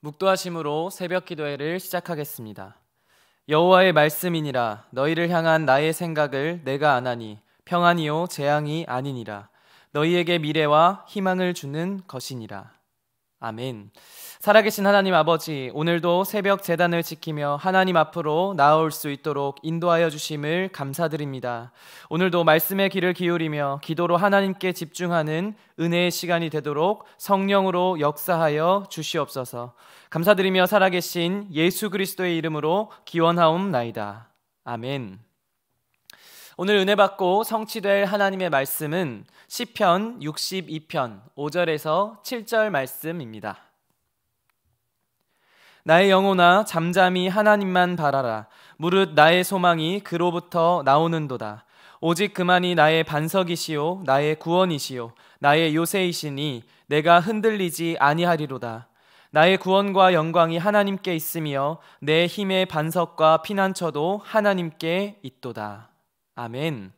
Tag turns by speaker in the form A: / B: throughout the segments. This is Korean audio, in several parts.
A: 묵도하심으로 새벽 기도회를 시작하겠습니다. 여호와의 말씀이니라 너희를 향한 나의 생각을 내가 안하니 평안이요 재앙이 아니니라 너희에게 미래와 희망을 주는 것이니라. 아멘. 살아계신 하나님 아버지, 오늘도 새벽 재단을 지키며 하나님 앞으로 나아올 수 있도록 인도하여 주심을 감사드립니다. 오늘도 말씀의 귀를 기울이며 기도로 하나님께 집중하는 은혜의 시간이 되도록 성령으로 역사하여 주시옵소서. 감사드리며 살아계신 예수 그리스도의 이름으로 기원하옵나이다. 아멘. 오늘 은혜 받고 성취될 하나님의 말씀은 시편 62편 5절에서 7절 말씀입니다. 나의 영혼아 잠잠히 하나님만 바라라 무릇 나의 소망이 그로부터 나오는도다 오직 그만이 나의 반석이시요 나의 구원이시요 나의 요새이시니 내가 흔들리지 아니하리로다 나의 구원과 영광이 하나님께 있으며 내 힘의 반석과 피난처도 하나님께 있도다 아멘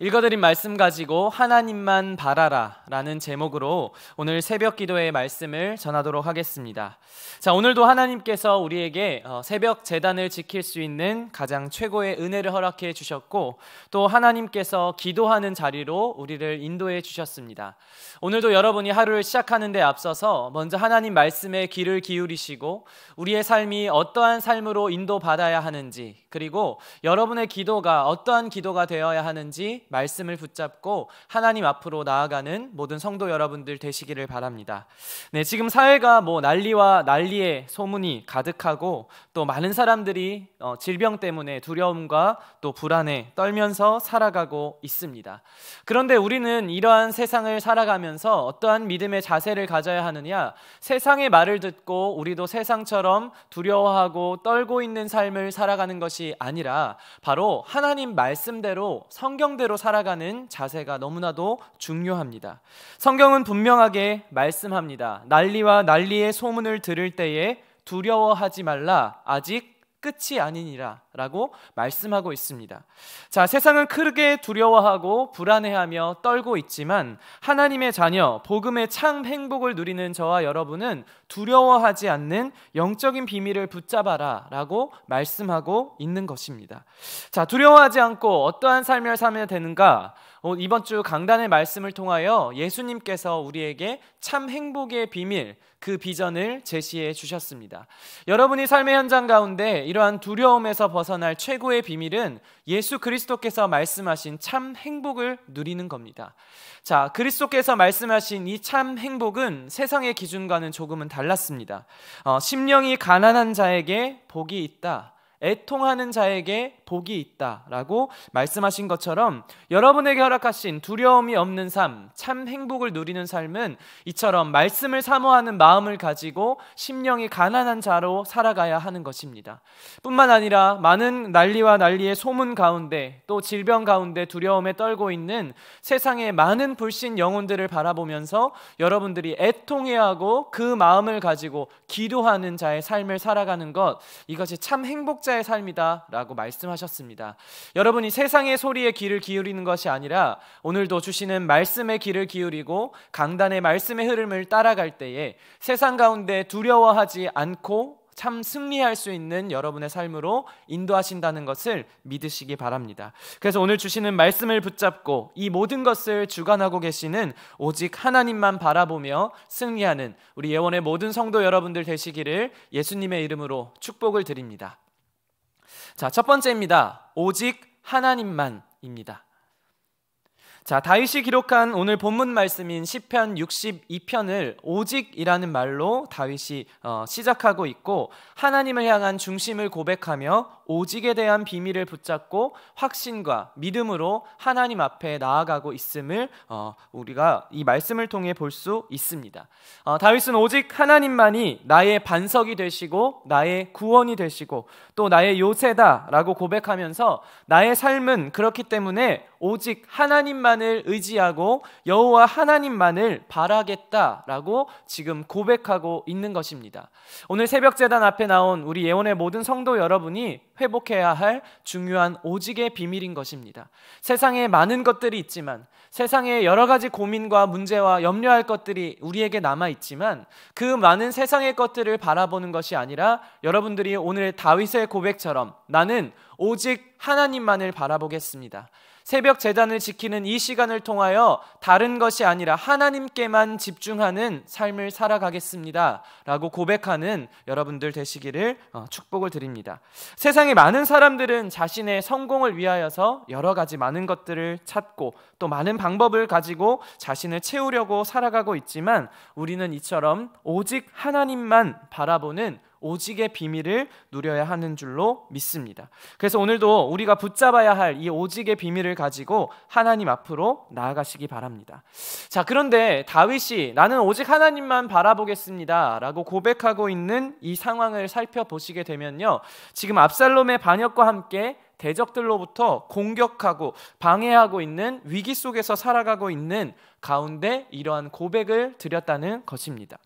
A: 읽어드린 말씀 가지고 하나님만 바라라 라는 제목으로 오늘 새벽 기도의 말씀을 전하도록 하겠습니다. 자, 오늘도 하나님께서 우리에게 어, 새벽 재단을 지킬 수 있는 가장 최고의 은혜를 허락해 주셨고 또 하나님께서 기도하는 자리로 우리를 인도해 주셨습니다. 오늘도 여러분이 하루를 시작하는데 앞서서 먼저 하나님 말씀에 귀를 기울이시고 우리의 삶이 어떠한 삶으로 인도받아야 하는지 그리고 여러분의 기도가 어떠한 기도가 되어야 하는지 말씀을 붙잡고 하나님 앞으로 나아가는 모든 성도 여러분들 되시기를 바랍니다. 네, 지금 사회가 뭐 난리와 난리의 소문이 가득하고 또 많은 사람들이 어, 질병 때문에 두려움과 또 불안에 떨면서 살아가고 있습니다. 그런데 우리는 이러한 세상을 살아가면서 어떠한 믿음의 자세를 가져야 하느냐? 세상의 말을 듣고 우리도 세상처럼 두려워하고 떨고 있는 삶을 살아가는 것이 아니라 바로 하나님 말씀대로 성경대로 살아가는 자세가 너무나도 중요합니다. 성경은 분명하게 말씀합니다. 난리와 난리의 소문을 들을 때에 두려워하지 말라. 아직 끝이 아니니라. 라고 말씀하고 있습니다. 자, 세상은 크게 두려워하고 불안해하며 떨고 있지만 하나님의 자녀, 복음의 참 행복을 누리는 저와 여러분은 두려워하지 않는 영적인 비밀을 붙잡아라 라고 말씀하고 있는 것입니다. 자, 두려워하지 않고 어떠한 삶을 살면 되는가? 어, 이번 주 강단의 말씀을 통하여 예수님께서 우리에게 참 행복의 비밀, 그 비전을 제시해 주셨습니다. 여러분이 삶의 현장 가운데 이러한 두려움에서 벗 벗어날 최고의 비밀은 예수 그리스도께서 말씀하신 참 행복을 누리는 겁니다. 자, 그리스도께서 말씀하신 이 참 행복은 세상의 기준과는 조금은 달랐습니다. 어, 심령이 가난한 자에게 복이 있다. 애통하는 자에게 복이 있다라고 말씀하신 것처럼 여러분에게 허락하신 두려움이 없는 삶, 참 행복을 누리는 삶은 이처럼 말씀을 사모하는 마음을 가지고 심령이 가난한 자로 살아가야 하는 것입니다. 뿐만 아니라 많은 난리와 난리의 소문 가운데 또 질병 가운데 두려움에 떨고 있는 세상의 많은 불신 영혼들을 바라보면서 여러분들이 애통해야 하고 그 마음을 가지고 기도하는 자의 삶을 살아가는 것 이것이 참 행복자 신자의 삶이다 라고 말씀하셨습니다. 여러분이 세상의 소리에 귀를 기울이는 것이 아니라 오늘도 주시는 말씀의 귀를 기울이고 강단의 말씀의 흐름을 따라갈 때에 세상 가운데 두려워하지 않고 참 승리할 수 있는 여러분의 삶으로 인도하신다는 것을 믿으시기 바랍니다. 그래서 오늘 주시는 말씀을 붙잡고 이 모든 것을 주관하고 계시는 오직 하나님만 바라보며 승리하는 우리 예원의 모든 성도 여러분들 되시기를 예수님의 이름으로 축복을 드립니다. 자, 첫 번째입니다. 오직 하나님만입니다. 자, 다윗이 기록한 오늘 본문 말씀인 시편 62편을 오직이라는 말로 다윗이 어, 시작하고 있고 하나님을 향한 중심을 고백하며 오직에 대한 비밀을 붙잡고 확신과 믿음으로 하나님 앞에 나아가고 있음을 어, 우리가 이 말씀을 통해 볼 수 있습니다. 어, 다윗은 오직 하나님만이 나의 반석이 되시고 나의 구원이 되시고 또 나의 요새다라고 고백하면서 나의 삶은 그렇기 때문에 오직 하나님만을 의지하고 여호와 하나님만을 바라겠다라고 지금 고백하고 있는 것입니다. 오늘 새벽 재단 앞에 나온 우리 예원의 모든 성도 여러분이 회복해야 할 중요한 오직의 비밀인 것입니다. 세상에 많은 것들이 있지만 세상에 여러 가지 고민과 문제와 염려할 것들이 우리에게 남아 있지만 그 많은 세상의 것들을 바라보는 것이 아니라 여러분들이 오늘 다윗의 고백처럼 나는 오직 하나님만을 바라보겠습니다. 새벽 재단을 지키는 이 시간을 통하여 다른 것이 아니라 하나님께만 집중하는 삶을 살아가겠습니다. 라고 고백하는 여러분들 되시기를 어, 축복을 드립니다. 세상의 많은 사람들은 자신의 성공을 위하여서 여러 가지 많은 것들을 찾고 또 많은 방법을 가지고 자신을 채우려고 살아가고 있지만 우리는 이처럼 오직 하나님만 바라보는 오직의 비밀을 누려야 하는 줄로 믿습니다. 그래서 오늘도 우리가 붙잡아야 할 이 오직의 비밀을 가지고 하나님 앞으로 나아가시기 바랍니다. 자, 그런데 다윗이 나는 오직 하나님만 바라보겠습니다. 라고 고백하고 있는 이 상황을 살펴보시게 되면요. 지금 압살롬의 반역과 함께 대적들로부터 공격하고 방해하고 있는 위기 속에서 살아가고 있는 가운데 이러한 고백을 드렸다는 것입니다.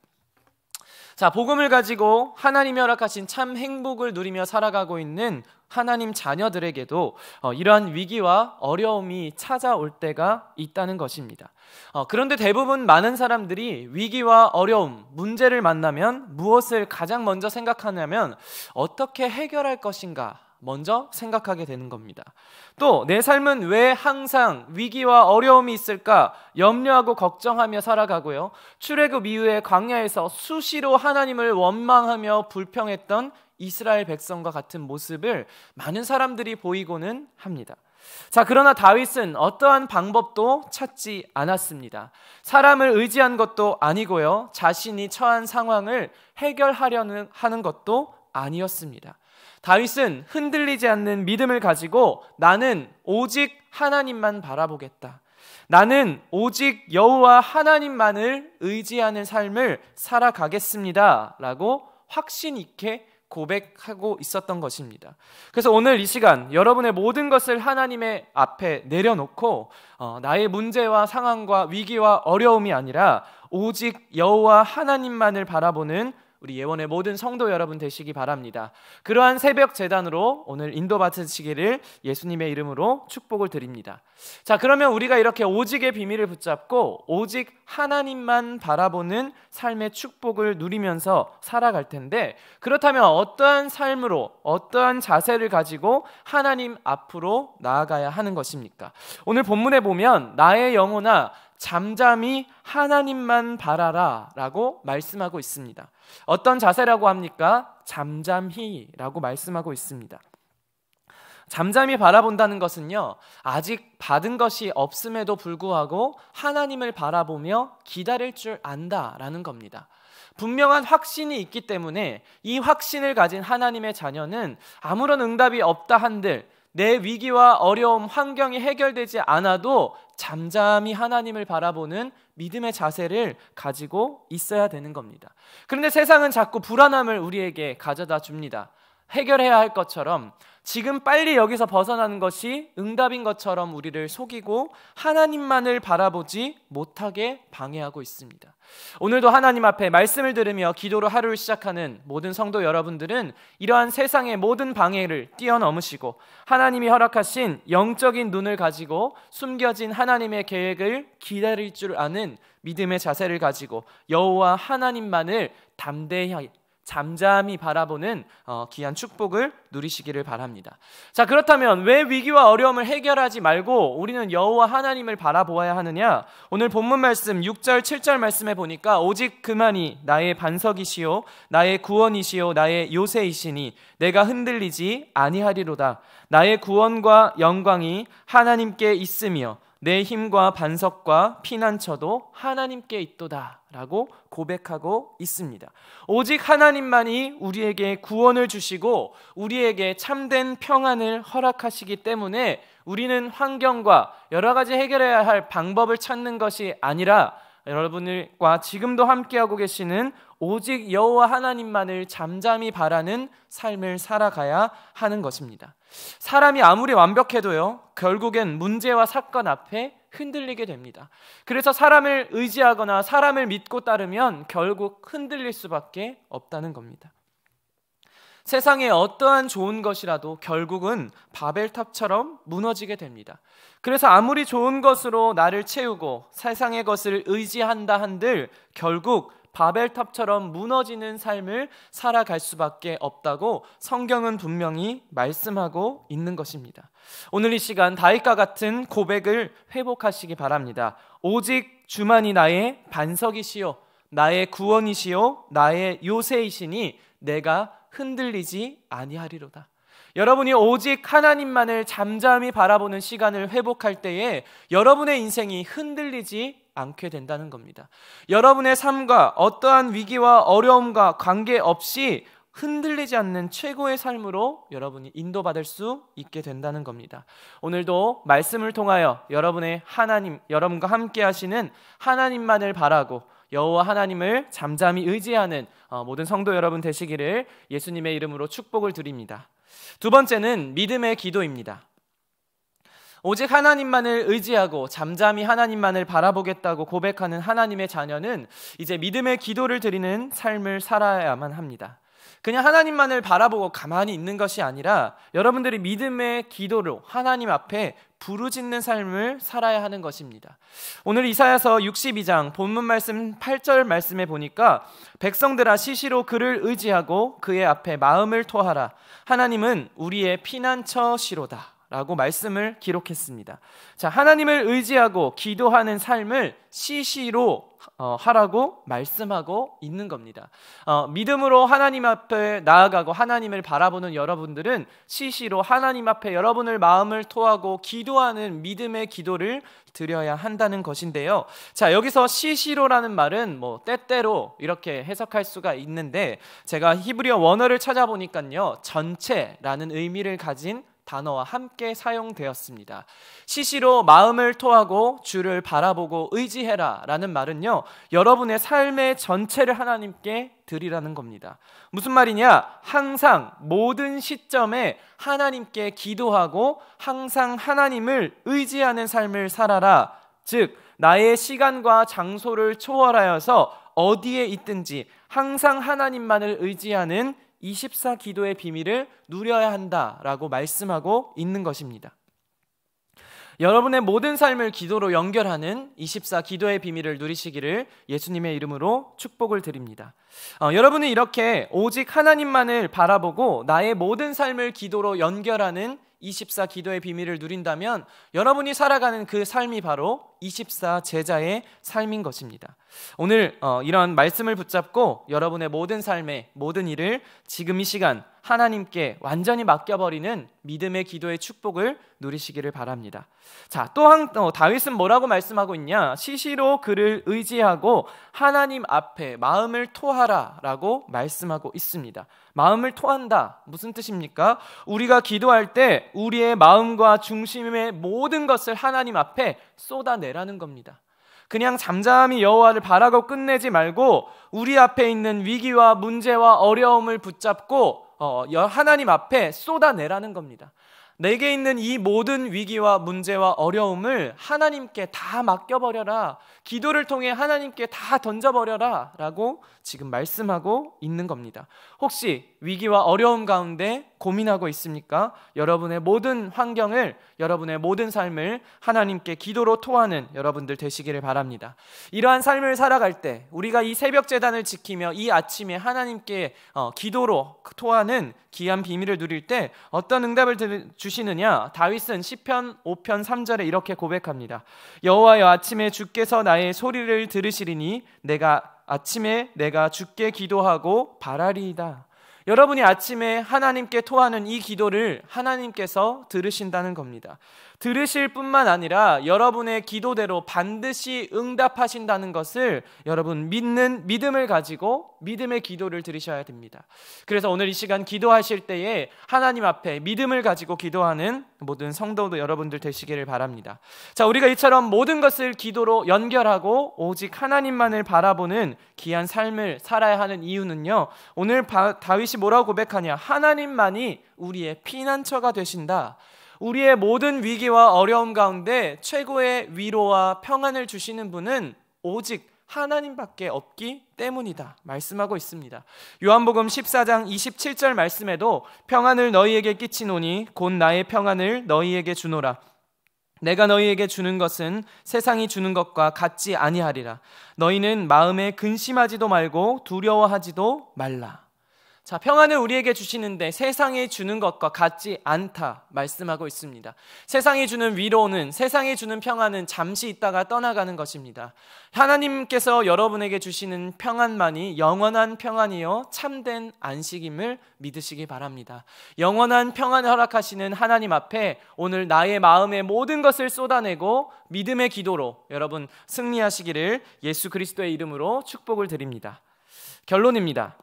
A: 자, 복음을 가지고 하나님이 허락하신 참 행복을 누리며 살아가고 있는 하나님 자녀들에게도 어, 이러한 위기와 어려움이 찾아올 때가 있다는 것입니다. 어, 그런데 대부분 많은 사람들이 위기와 어려움, 문제를 만나면 무엇을 가장 먼저 생각하냐면 어떻게 해결할 것인가 먼저 생각하게 되는 겁니다. 또 내 삶은 왜 항상 위기와 어려움이 있을까 염려하고 걱정하며 살아가고요. 출애굽 이후에 광야에서 수시로 하나님을 원망하며 불평했던 이스라엘 백성과 같은 모습을 많은 사람들이 보이고는 합니다. 자, 그러나 다윗은 어떠한 방법도 찾지 않았습니다. 사람을 의지한 것도 아니고요. 자신이 처한 상황을 해결하려는 하는 것도 아니었습니다. 다윗은 흔들리지 않는 믿음을 가지고 나는 오직 하나님만 바라보겠다. 나는 오직 여호와 하나님만을 의지하는 삶을 살아가겠습니다라고 확신 있게 고백하고 있었던 것입니다. 그래서 오늘 이 시간 여러분의 모든 것을 하나님의 앞에 내려놓고 어, 나의 문제와 상황과 위기와 어려움이 아니라 오직 여호와 하나님만을 바라보는 우리 예원의 모든 성도 여러분 되시기 바랍니다. 그러한 새벽 재단으로 오늘 인도받으시기를 예수님의 이름으로 축복을 드립니다. 자, 그러면 우리가 이렇게 오직의 비밀을 붙잡고 오직 하나님만 바라보는 삶의 축복을 누리면서 살아갈 텐데 그렇다면 어떠한 삶으로 어떠한 자세를 가지고 하나님 앞으로 나아가야 하는 것입니까? 오늘 본문에 보면 나의 영혼아 잠잠히 하나님만 바라라 라고 말씀하고 있습니다. 어떤 자세라고 합니까? 잠잠히 라고 말씀하고 있습니다. 잠잠히 바라본다는 것은요, 아직 받은 것이 없음에도 불구하고 하나님을 바라보며 기다릴 줄 안다라는 겁니다. 분명한 확신이 있기 때문에 이 확신을 가진 하나님의 자녀는 아무런 응답이 없다 한들 내 위기와 어려움, 환경이 해결되지 않아도 잠잠히 하나님을 바라보는 믿음의 자세를 가지고 있어야 되는 겁니다. 그런데 세상은 자꾸 불안함을 우리에게 가져다 줍니다. 해결해야 할 것처럼 지금 빨리 여기서 벗어나는 것이 응답인 것처럼 우리를 속이고 하나님만을 바라보지 못하게 방해하고 있습니다. 오늘도 하나님 앞에 말씀을 들으며 기도로 하루를 시작하는 모든 성도 여러분들은 이러한 세상의 모든 방해를 뛰어넘으시고 하나님이 허락하신 영적인 눈을 가지고 숨겨진 하나님의 계획을 기다릴 줄 아는 믿음의 자세를 가지고 여호와 하나님만을 담대히 잠잠히 바라보는 어, 귀한 축복을 누리시기를 바랍니다. 자 그렇다면 왜 위기와 어려움을 해결하지 말고 우리는 여호와 하나님을 바라보아야 하느냐? 오늘 본문 말씀 6절 7절 말씀에 보니까 오직 그만이 나의 반석이시요 나의 구원이시요 나의 요새이시니 내가 흔들리지 아니하리로다. 나의 구원과 영광이 하나님께 있으며 내 힘과 반석과 피난처도 하나님께 있도다. 라고 고백하고 있습니다. 오직 하나님만이 우리에게 구원을 주시고 우리에게 참된 평안을 허락하시기 때문에 우리는 환경과 여러 가지 해결해야 할 방법을 찾는 것이 아니라 여러분과 지금도 함께하고 계시는 오직 여호와 하나님만을 잠잠히 바라는 삶을 살아가야 하는 것입니다. 사람이 아무리 완벽해도요, 결국엔 문제와 사건 앞에 흔들리게 됩니다. 그래서 사람을 의지하거나 사람을 믿고 따르면 결국 흔들릴 수밖에 없다는 겁니다. 세상에 어떠한 좋은 것이라도 결국은 바벨탑처럼 무너지게 됩니다. 그래서 아무리 좋은 것으로 나를 채우고 세상의 것을 의지한다 한들 결국 바벨탑처럼 무너지는 삶을 살아갈 수밖에 없다고 성경은 분명히 말씀하고 있는 것입니다. 오늘 이 시간 다윗과 같은 고백을 회복하시기 바랍니다. 오직 주만이 나의 반석이시요 나의 구원이시요 나의 요새이시니 내가 흔들리지 아니하리로다. 여러분이 오직 하나님만을 잠잠히 바라보는 시간을 회복할 때에 여러분의 인생이 흔들리지 않게 된다는 겁니다. 여러분의 삶과 어떠한 위기와 어려움과 관계없이 흔들리지 않는 최고의 삶으로 여러분이 인도받을 수 있게 된다는 겁니다. 오늘도 말씀을 통하여 여러분의 하나님, 여러분과 함께 하시는 하나님만을 바라고 여호와 하나님을 잠잠히 의지하는 어, 모든 성도 여러분 되시기를 예수님의 이름으로 축복을 드립니다. 두 번째는 믿음의 기도입니다. 오직 하나님만을 의지하고 잠잠히 하나님만을 바라보겠다고 고백하는 하나님의 자녀는 이제 믿음의 기도를 드리는 삶을 살아야만 합니다. 그냥 하나님만을 바라보고 가만히 있는 것이 아니라 여러분들이 믿음의 기도로 하나님 앞에 부르짖는 삶을 살아야 하는 것입니다. 오늘 이사야서 62장 본문 말씀 8절 말씀에 보니까 백성들아 시시로 그를 의지하고 그의 앞에 마음을 토하라 하나님은 우리의 피난처시로다. 라고 말씀을 기록했습니다. 자, 하나님을 의지하고 기도하는 삶을 시시로 어, 하라고 말씀하고 있는 겁니다. 어, 믿음으로 하나님 앞에 나아가고 하나님을 바라보는 여러분들은 시시로 하나님 앞에 여러분을 마음을 토하고 기도하는 믿음의 기도를 드려야 한다는 것인데요. 자, 여기서 시시로라는 말은 뭐 때때로 이렇게 해석할 수가 있는데 제가 히브리어 원어를 찾아보니까요. 전체라는 의미를 가진 단어와 함께 사용되었습니다. 시시로 마음을 토하고 주를 바라보고 의지해라 라는 말은요, 여러분의 삶의 전체를 하나님께 드리라는 겁니다. 무슨 말이냐? 항상 모든 시점에 하나님께 기도하고 항상 하나님을 의지하는 삶을 살아라. 즉, 나의 시간과 장소를 초월하여서 어디에 있든지 항상 하나님만을 의지하는 24 기도의 비밀을 누려야 한다라고 말씀하고 있는 것입니다. 여러분의 모든 삶을 기도로 연결하는 24 기도의 비밀을 누리시기를 예수님의 이름으로 축복을 드립니다. 어, 여러분은 이렇게 오직 하나님만을 바라보고 나의 모든 삶을 기도로 연결하는 24 기도의 비밀을 누린다면 여러분이 살아가는 그 삶이 바로 24 제자의 삶인 것입니다. 오늘 어, 이런 말씀을 붙잡고 여러분의 모든 삶의 모든 일을 지금 이 시간 하나님께 완전히 맡겨버리는 믿음의 기도의 축복을 누리시기를 바랍니다. 자, 또한 어, 다윗은 뭐라고 말씀하고 있냐? 시시로 그를 의지하고 하나님 앞에 마음을 토하라라고 말씀하고 있습니다. 마음을 토한다 무슨 뜻입니까? 우리가 기도할 때 우리의 마음과 중심의 모든 것을 하나님 앞에 쏟아내라는 겁니다. 그냥 잠잠히 여호와를 바라고 끝내지 말고 우리 앞에 있는 위기와 문제와 어려움을 붙잡고 어, 하나님 앞에 쏟아내라는 겁니다. 내게 있는 이 모든 위기와 문제와 어려움을 하나님께 다 맡겨버려라. 기도를 통해 하나님께 다 던져버려라. 라고 지금 말씀하고 있는 겁니다. 혹시 위기와 어려움 가운데 고민하고 있습니까? 여러분의 모든 환경을, 여러분의 모든 삶을 하나님께 기도로 토하는 여러분들 되시기를 바랍니다. 이러한 삶을 살아갈 때 우리가 이 새벽 재단을 지키며 이 아침에 하나님께 어, 기도로 토하는 귀한 비밀을 누릴 때 어떤 응답을 주시느냐? 다윗은 시편 5편 3절에 이렇게 고백합니다. 여호와여 아침에 주께서 나의 소리를 들으시리니 내가 아침에 내가 죽게 기도하고 바라리이다. 여러분이 아침에 하나님께 토하는 이 기도를 하나님께서 들으신다는 겁니다. 들으실 뿐만 아니라 여러분의 기도대로 반드시 응답하신다는 것을 여러분 믿는 믿음을 가지고 믿음의 기도를 들으셔야 됩니다. 그래서 오늘 이 시간 기도하실 때에 하나님 앞에 믿음을 가지고 기도하는 모든 성도도 여러분들 되시기를 바랍니다. 자, 우리가 이처럼 모든 것을 기도로 연결하고 오직 하나님만을 바라보는 귀한 삶을 살아야 하는 이유는요. 오늘 바, 다윗이 뭐라고 고백하냐? 하나님만이 우리의 피난처가 되신다. 우리의 모든 위기와 어려움 가운데 최고의 위로와 평안을 주시는 분은 오직 하나님밖에 없기 때문이다. 말씀하고 있습니다. 요한복음 14장 27절 말씀에도 평안을 너희에게 끼치노니 곧 나의 평안을 너희에게 주노라. 내가 너희에게 주는 것은 세상이 주는 것과 같지 아니하리라. 너희는 마음에 근심하지도 말고 두려워하지도 말라. 자, 평안을 우리에게 주시는데 세상이 주는 것과 같지 않다 말씀하고 있습니다. 세상이 주는 위로는 세상이 주는 평안은 잠시 있다가 떠나가는 것입니다. 하나님께서 여러분에게 주시는 평안만이 영원한 평안이요 참된 안식임을 믿으시기 바랍니다. 영원한 평안을 허락하시는 하나님 앞에 오늘 나의 마음의 모든 것을 쏟아내고 믿음의 기도로 여러분 승리하시기를 예수 그리스도의 이름으로 축복을 드립니다. 결론입니다.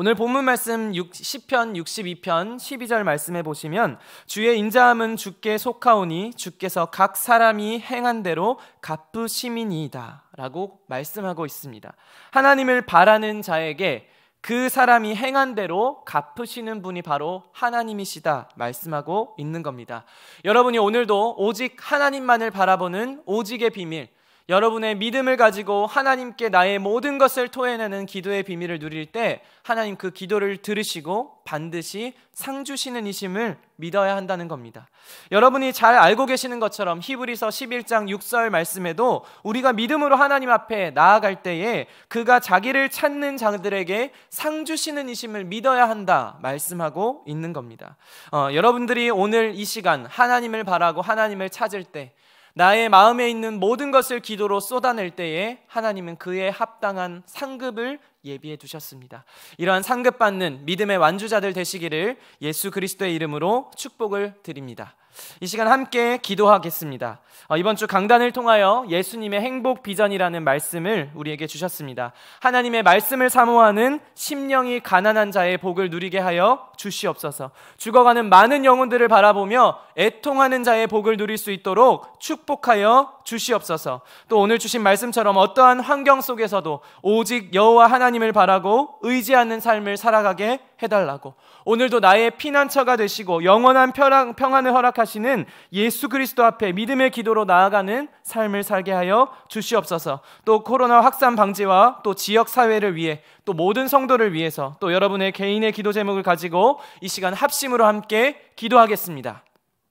A: 오늘 본문 말씀 10편 62편 12절 말씀해 보시면 주의 인자함은 주께 속하오니 주께서 각 사람이 행한 대로 갚으시민이다 라고 말씀하고 있습니다. 하나님을 바라는 자에게 그 사람이 행한 대로 갚으시는 분이 바로 하나님이시다 말씀하고 있는 겁니다. 여러분이 오늘도 오직 하나님만을 바라보는 오직의 비밀 여러분의 믿음을 가지고 하나님께 나의 모든 것을 토해내는 기도의 비밀을 누릴 때 하나님 그 기도를 들으시고 반드시 상 주시는 이심을 믿어야 한다는 겁니다. 여러분이 잘 알고 계시는 것처럼 히브리서 11장 6절 말씀에도 우리가 믿음으로 하나님 앞에 나아갈 때에 그가 자기를 찾는 자들에게 상 주시는 이심을 믿어야 한다 말씀하고 있는 겁니다. 어, 여러분들이 오늘 이 시간 하나님을 바라고 하나님을 찾을 때 나의 마음에 있는 모든 것을 기도로 쏟아낼 때에 하나님은 그에 합당한 상급을 예비해 두셨습니다. 이러한 상급받는 믿음의 완주자들 되시기를 예수 그리스도의 이름으로 축복을 드립니다. 이 시간 함께 기도하겠습니다. 어, 이번 주 강단을 통하여 예수님의 행복 비전이라는 말씀을 우리에게 주셨습니다. 하나님의 말씀을 사모하는 심령이 가난한 자의 복을 누리게 하여 주시옵소서. 죽어가는 많은 영혼들을 바라보며 애통하는 자의 복을 누릴 수 있도록 축복하여 주시옵소서. 또 오늘 주신 말씀처럼 어떠한 환경 속에서도 오직 여호와 하나님을 바라고 의지하는 삶을 살아가게 해달라고 오늘도 나의 피난처가 되시고 영원한 평안을 허락하시는 예수 그리스도 앞에 믿음의 기도로 나아가는 삶을 살게 하여 주시옵소서 또 코로나 확산 방지와 또 지역 사회를 위해 또 모든 성도를 위해서 또 여러분의 개인의 기도 제목을 가지고 이 시간 합심으로 함께 기도하겠습니다.